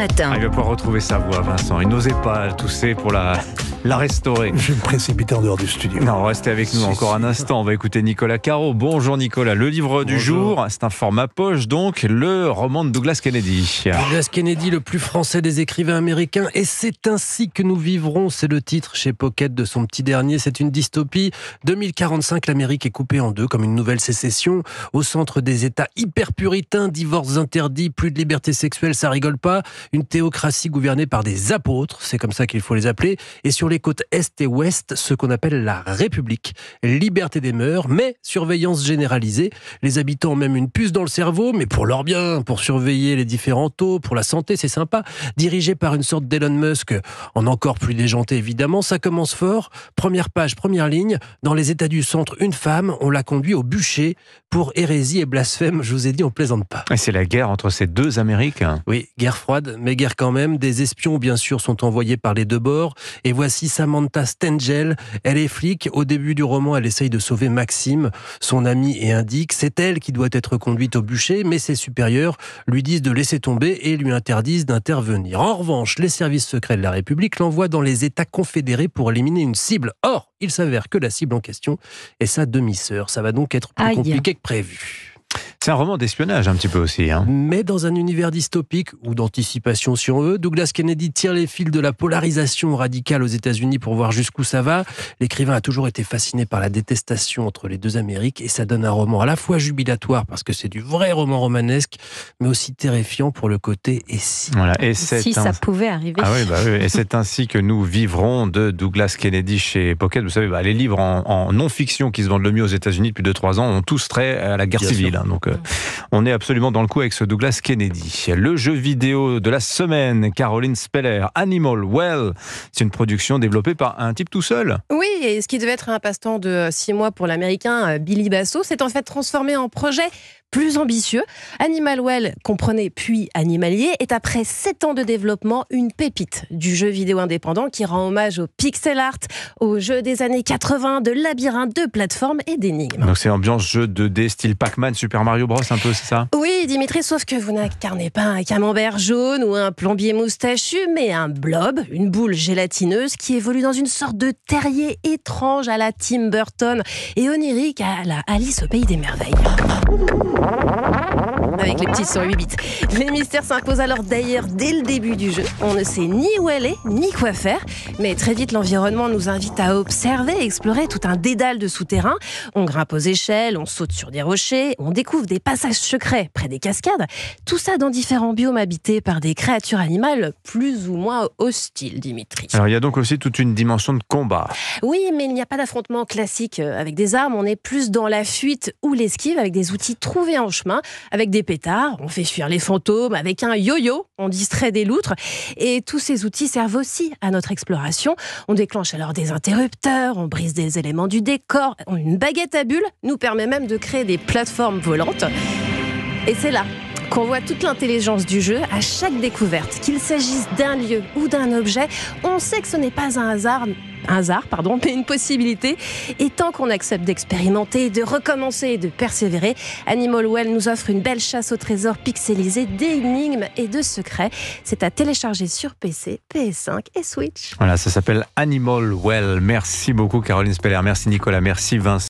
Ah, il va pouvoir retrouver sa voix, Vincent. Il n'osait pas tousser pour la, la restaurer. Je vais me précipiter en dehors du studio. Non, restez avec nous encore un instant. On va écouter Nicolas Caro. Bonjour Nicolas. Le livre du jour, c'est un format poche donc, le roman de Douglas Kennedy. Douglas Kennedy, le plus français des écrivains américains. Et c'est ainsi que nous vivrons, c'est le titre chez Pocket de son petit dernier. C'est une dystopie. 2045, l'Amérique est coupée en deux comme une nouvelle sécession. Au centre des États hyper puritains, divorces interdits, plus de liberté sexuelle, ça rigole pas une théocratie gouvernée par des apôtres, c'est comme ça qu'il faut les appeler, et sur les côtes est et ouest, ce qu'on appelle la République, liberté des mœurs, mais surveillance généralisée. Les habitants ont même une puce dans le cerveau, mais pour leur bien, pour surveiller les différents taux, pour la santé, c'est sympa. Dirigé par une sorte d'Elon Musk, en encore plus déjanté évidemment, ça commence fort. Première page, première ligne, dans les États du centre, une femme, on l'a conduit au bûcher pour hérésie et blasphème. Je vous ai dit, on plaisante pas. Et c'est la guerre entre ces deux Amériques. Oui, guerre froide, mais guère quand même. Des espions, bien sûr, sont envoyés par les deux bords. Et voici Samantha Stengel. Elle est flic. Au début du roman, elle essaye de sauver Maxime, son ami, et indique c'est elle qui doit être conduite au bûcher, mais ses supérieurs lui disent de laisser tomber et lui interdisent d'intervenir. En revanche, les services secrets de la République l'envoient dans les États confédérés pour éliminer une cible. Or, il s'avère que la cible en question est sa demi-sœur. Ça va donc être plus compliqué que prévu. C'est un roman d'espionnage un petit peu aussi. Hein. Mais dans un univers dystopique, ou d'anticipation si on veut, Douglas Kennedy tire les fils de la polarisation radicale aux États-Unis pour voir jusqu'où ça va. L'écrivain a toujours été fasciné par la détestation entre les deux Amériques et ça donne un roman à la fois jubilatoire parce que c'est du vrai roman romanesque, mais aussi terrifiant pour le côté et si. et si ça pouvait arriver. Ah bah oui, Et c'est ainsi que nous vivrons de Douglas Kennedy chez Pocket. Vous savez, bah, les livres en, non-fiction qui se vendent le mieux aux États-Unis depuis 2-3 ans ont tous trait à la guerre civile. Hein, donc, euh, on est absolument dans le coup avec ce Douglas Kennedy. Le jeu vidéo de la semaine, Caroline Speller, Animal Well, c'est une production développée par un type tout seul. Oui, et ce qui devait être un passe-temps de six mois pour l'américain euh, Billy Basso s'est en fait transformé en projet plus ambitieux. Animal Well comprenez puis animalier, est après 7 ans de développement une pépite du jeu vidéo indépendant qui rend hommage au pixel art, au jeu des années 80, de labyrinthe, de plateformes et d'énigmes. Donc c'est ambiance jeu 2D style Pac-Man, Super Mario Bros un peu, c'est ça Oui Dimitri, sauf que vous n'incarnez pas un camembert jaune ou un plombier moustachu, mais un blob, une boule gélatineuse qui évolue dans une sorte de terrier étrange à la Tim Burton et onirique à la Alice au pays des merveilles avec les petits sur 8 bits. Les mystères s'imposent alors d'ailleurs dès le début du jeu. On ne sait ni où aller, ni quoi faire, mais très vite l'environnement nous invite à observer explorer tout un dédale de souterrains. On grimpe aux échelles, on saute sur des rochers, on découvre des passages secrets près des cascades. Tout ça dans différents biomes habités par des créatures animales plus ou moins hostiles, Dimitri. Alors il y a donc aussi toute une dimension de combat. Oui, mais il n'y a pas d'affrontement classique euh, avec des armes. On est plus dans la fuite ou l'esquive avec des outils trouvés en chemin, avec des pétales on fait fuir les fantômes avec un yo-yo, on distrait des loutres. Et tous ces outils servent aussi à notre exploration. On déclenche alors des interrupteurs, on brise des éléments du décor. Une baguette à bulles nous permet même de créer des plateformes volantes. Et c'est là qu'on voit toute l'intelligence du jeu à chaque découverte, qu'il s'agisse d'un lieu ou d'un objet, on sait que ce n'est pas un hasard, un hasard, pardon, mais une possibilité. Et tant qu'on accepte d'expérimenter, de recommencer et de persévérer, Animal Well nous offre une belle chasse au trésor pixelisée d'énigmes et de secrets. C'est à télécharger sur PC, PS5 et Switch. Voilà, ça s'appelle Animal Well. Merci beaucoup Caroline Speller, merci Nicolas, merci Vincent.